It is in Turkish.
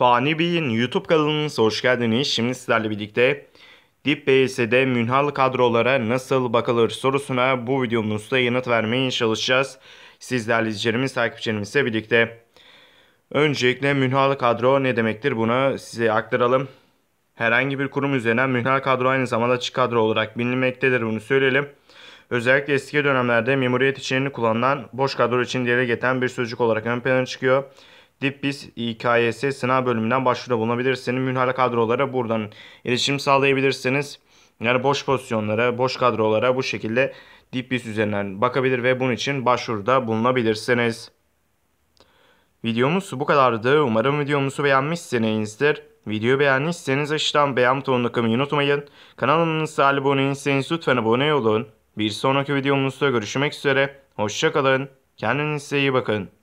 Fani Bey'in YouTube kanalınıza hoş geldiniz. Şimdi sizlerle birlikte Dip BS'de münhal kadrolara nasıl bakılır sorusuna bu videomuzda yanıt vermeye çalışacağız. Sizlerle izleyicilerimiz, takipçilerimizle birlikte. Öncelikle münhal kadro ne demektir bunu size aktaralım. Herhangi bir kurum üzerinden münhal kadro aynı zamanda açık kadro olarak bilinmektedir bunu söyleyelim. Özellikle eski dönemlerde memuriyet için kullanılan boş kadro için dile getiren bir sözcük olarak ön plana çıkıyor. DipBiz İKYS sınav bölümünden başvuruda bulunabilirsiniz. Münhala kadrolara buradan iletişim sağlayabilirsiniz. Yani boş pozisyonlara, boş kadrolara bu şekilde DipBiz üzerinden bakabilir ve bunun için başvuruda bulunabilirsiniz. Videomuz bu kadardı. Umarım videomuzu beğenmişsinizdir. Videoyu beğendiyseniz aşağıdan beğen butonuna kılmayı unutmayın. Kanalımıza abone değilseniz lütfen abone olun. Bir sonraki videomuzda görüşmek üzere. Hoşçakalın. Kendinize iyi bakın.